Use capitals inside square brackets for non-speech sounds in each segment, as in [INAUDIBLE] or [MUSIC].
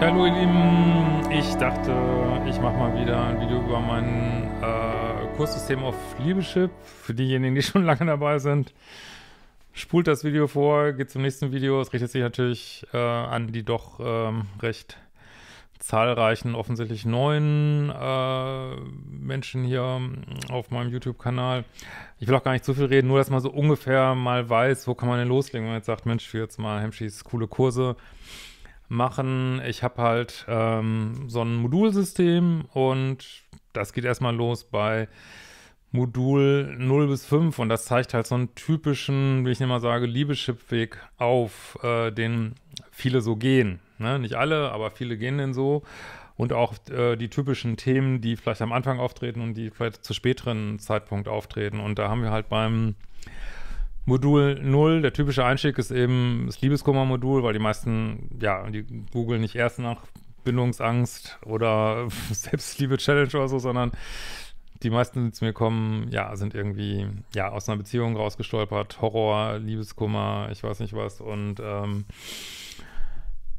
Ja, hallo ihr Lieben, ich dachte, ich mache mal wieder ein Video über mein äh, Kurssystem auf Liebeschip. Für diejenigen, die schon [LAUGHS] lange dabei sind, spult das Video vor, geht zum nächsten Video. Es richtet sich natürlich äh, an die doch ähm, recht zahlreichen, offensichtlich neuen äh, Menschen hier mm, auf meinem YouTube-Kanal. Ich will auch gar nicht zu viel reden, nur dass man so ungefähr mal weiß, wo kann man denn loslegen, wenn man jetzt sagt, Mensch, für jetzt mal Hemschis coole Kurse machen. Ich habe halt ähm, so ein Modulsystem und das geht erstmal los bei Modul 0 bis 5 und das zeigt halt so einen typischen, wie ich immer sage, liebeschip auf, äh, den viele so gehen. Ne? Nicht alle, aber viele gehen den so. Und auch äh, die typischen Themen, die vielleicht am Anfang auftreten und die vielleicht zu späteren Zeitpunkt auftreten. Und da haben wir halt beim Modul 0, der typische Einstieg ist eben das Liebeskummer-Modul, weil die meisten, ja, die googeln nicht erst nach Bindungsangst oder [LAUGHS] Selbstliebe-Challenge oder so, sondern die meisten, die zu mir kommen, ja, sind irgendwie, ja, aus einer Beziehung rausgestolpert, Horror, Liebeskummer, ich weiß nicht was und, ähm,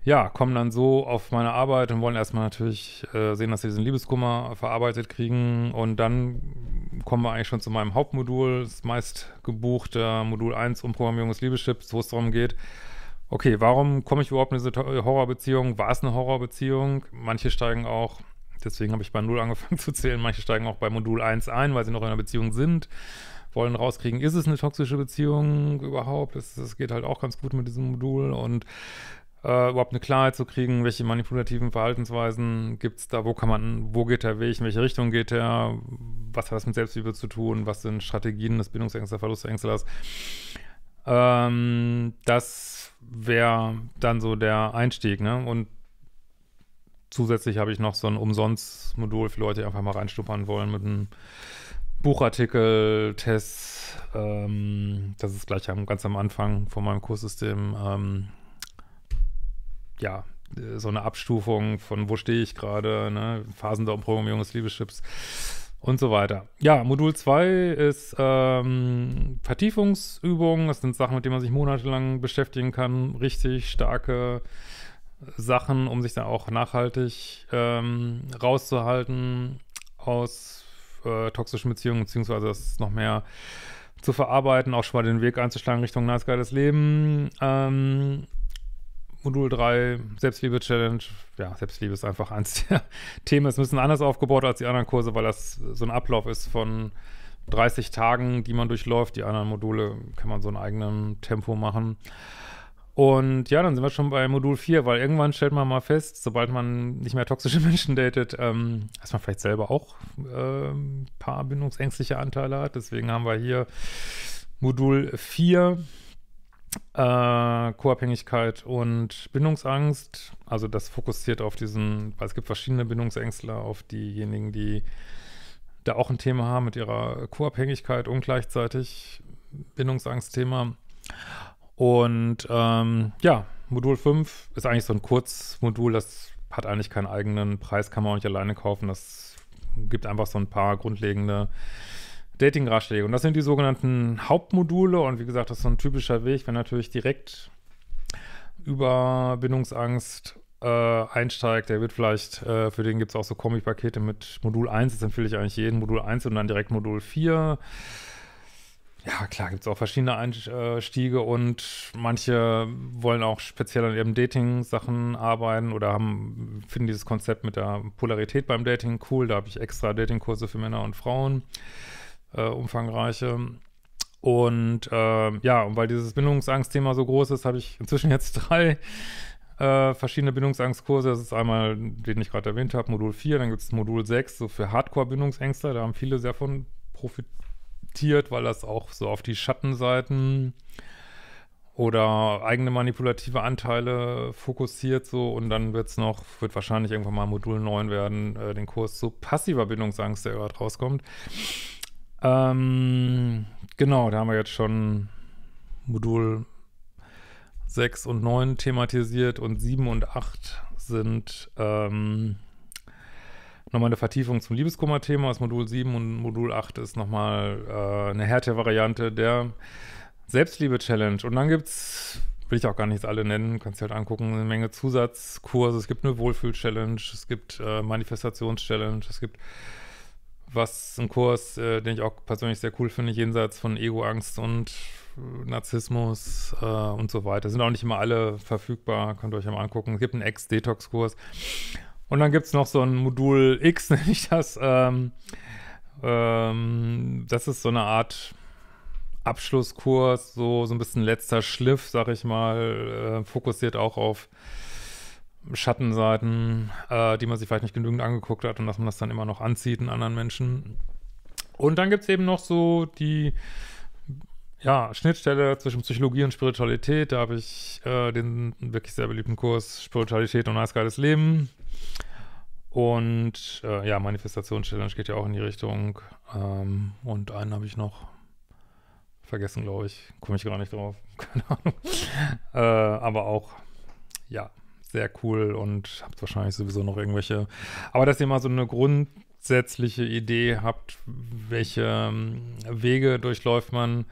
ja, kommen dann so auf meine Arbeit und wollen erstmal natürlich äh, sehen, dass sie diesen Liebeskummer verarbeitet kriegen. Und dann kommen wir eigentlich schon zu meinem Hauptmodul, das meist gebuchte Modul 1, Umprogrammierung des Liebeschips, wo es darum geht, okay, warum komme ich überhaupt in diese Horrorbeziehung? War es eine Horrorbeziehung? Manche steigen auch, deswegen habe ich bei 0 angefangen [LAUGHS] zu zählen, manche steigen auch bei Modul 1 ein, weil sie noch in einer Beziehung sind wollen rauskriegen, ist es eine toxische Beziehung überhaupt? Das, das, geht halt auch ganz gut mit diesem Modul. Und äh, überhaupt eine Klarheit zu kriegen, welche manipulativen Verhaltensweisen gibt es da, wo kann man, wo geht der Weg, in welche Richtung geht er, was hat das mit Selbstliebe zu tun, was sind Strategien des Bindungsängstler, Verlustängstlers. Ähm, das wäre dann so der Einstieg, ne? Und zusätzlich habe ich noch so ein Umsonst-Modul für Leute, die einfach mal reinstuppern wollen mit einem Buchartikel, Tests. Ähm, das ist gleich am, ganz am Anfang von meinem Kurssystem. Ähm, ja, äh, so eine Abstufung von wo stehe ich gerade, ne? Phasen der Umprogrammierung des Liebeschips und so weiter. Ja, Modul 2 ist ähm, Vertiefungsübungen. Das sind Sachen, mit denen man sich monatelang beschäftigen kann. Richtig starke Sachen, um sich dann auch nachhaltig ähm, rauszuhalten aus äh, toxischen Beziehungen, beziehungsweise das noch mehr zu verarbeiten, auch schon mal den Weg einzuschlagen Richtung nice, geiles Leben. Ähm, Modul 3, Selbstliebe-Challenge. Ja, Selbstliebe ist einfach eins der [LAUGHS] Themen. Es ist ein bisschen anders aufgebaut als die anderen Kurse, weil das so ein Ablauf ist von 30 Tagen, die man durchläuft. Die anderen Module kann man so in eigenem Tempo machen. Und ja, dann sind wir schon bei Modul 4, weil irgendwann stellt man mal fest, sobald man nicht mehr toxische [LAUGHS] Menschen datet, ähm, dass man vielleicht selber auch äh, ein paar bindungsängstliche Anteile hat. Deswegen haben wir hier Modul 4 äh, Co-Abhängigkeit und Bindungsangst. Also das fokussiert auf diesen, weil es gibt verschiedene Bindungsängstler, auf diejenigen, die da auch ein Thema haben mit ihrer Co-Abhängigkeit und gleichzeitig Bindungsangstthema. Und ähm, ja, Modul 5 ist eigentlich so ein Kurzmodul, das hat eigentlich keinen eigenen Preis, kann man auch nicht alleine kaufen. Das gibt einfach so ein paar grundlegende Dating-Ratschläge. Und das sind die sogenannten Hauptmodule. Und wie gesagt, das ist so ein typischer Weg, wenn natürlich direkt über Bindungsangst äh, einsteigt, der wird vielleicht, äh, für den gibt es auch so Kombi-Pakete mit Modul 1, das empfehle ich eigentlich jeden, Modul 1 und dann direkt Modul 4. Ja, klar, gibt es auch verschiedene Einstiege und manche wollen auch speziell an ihrem Dating-Sachen arbeiten oder haben, finden dieses Konzept mit der Polarität beim Dating cool. Da habe ich extra Dating-Kurse für Männer und Frauen äh, umfangreiche. Und äh, ja, und weil dieses Bindungsangstthema so groß ist, habe ich inzwischen jetzt drei äh, verschiedene Bindungsangstkurse. Das ist einmal, den ich gerade erwähnt habe, Modul 4, dann gibt es Modul 6, so für Hardcore-Bindungsängste. Da haben viele sehr von profitiert, weil das auch so auf die Schattenseiten oder eigene manipulative Anteile fokussiert so und dann wird es noch, wird wahrscheinlich irgendwann mal Modul 9 werden, äh, den Kurs zu passiver Bindungsangst, der gerade rauskommt. Ähm, genau, da haben wir jetzt schon Modul 6 und 9 thematisiert und 7 und 8 sind ähm, nochmal eine Vertiefung zum Liebeskummer-Thema. aus Modul 7 und Modul 8 ist nochmal äh, eine härtere Variante der Selbstliebe-Challenge. Und dann gibt's, will ich auch gar nicht alle nennen, kannst du halt angucken, eine Menge Zusatzkurse. Es gibt eine Wohlfühl-Challenge, es gibt äh, Manifestations-Challenge, es gibt was ein Kurs, äh, den ich auch persönlich sehr cool finde, jenseits von Egoangst und äh, Narzissmus äh, und so weiter. Sind auch nicht immer alle verfügbar, könnt ihr euch mal angucken. Es gibt einen Ex-Detox-Kurs. Und dann gibt es noch so ein Modul X, [LAUGHS] nenne ich das. Ähm, ähm, das ist so eine Art Abschlusskurs, so, so ein bisschen letzter Schliff, sag ich mal, äh, fokussiert auch auf Schattenseiten, äh, die man sich vielleicht nicht genügend angeguckt hat und dass man das dann immer noch anzieht in anderen Menschen. Und dann gibt es eben noch so die ja, Schnittstelle zwischen Psychologie und Spiritualität. Da habe ich äh, den wirklich sehr beliebten Kurs Spiritualität und ein geiles Leben. Und äh, ja, Manifestationschallenge geht ja auch in die Richtung. Ähm, und einen habe ich noch vergessen, glaube ich. Komme ich gar nicht drauf. [LAUGHS] Keine Ahnung. Äh, aber auch, ja sehr cool und habt wahrscheinlich sowieso noch irgendwelche. Aber dass ihr mal so eine grundsätzliche Idee habt, welche ähm, Wege durchläuft man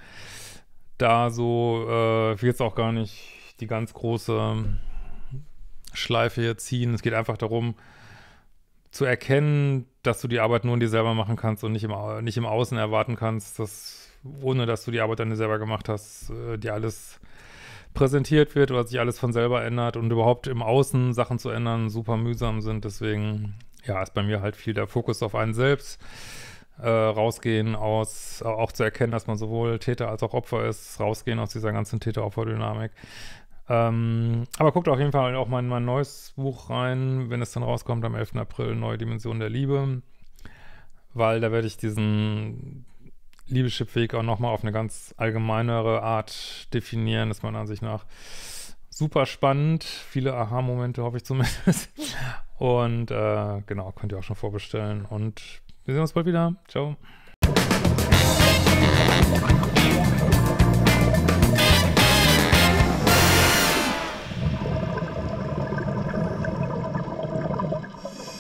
da so, äh, ich will jetzt auch gar nicht die ganz große Schleife hier ziehen. Es geht einfach darum, zu erkennen, dass du die Arbeit nur in dir selber machen kannst und nicht im, nicht im Außen erwarten kannst, dass ohne dass du die Arbeit an dir selber gemacht hast, äh, dir alles äh, präsentiert wird oder sich alles von selber ändert und überhaupt im Außen Sachen zu ändern super mühsam sind. Deswegen, ja, ist bei mir halt viel der Fokus auf einen selbst. Äh, rausgehen aus, äh, auch zu erkennen, dass man sowohl Täter als auch Opfer ist, rausgehen aus dieser ganzen Täter-Opfer-Dynamik. Ähm, aber guckt auf jeden Fall auch mal in mein neues Buch rein, wenn es dann rauskommt am 11. April, Neue Dimension der Liebe, weil da werde ich diesen Liebeschipweg auch nochmal auf eine ganz allgemeinere Art definieren, ist meiner Ansicht nach super spannend. Viele Aha-Momente hoffe ich zumindest. [LAUGHS] Und äh, genau, könnt ihr auch schon vorbestellen. Und wir sehen uns bald wieder. Ciao.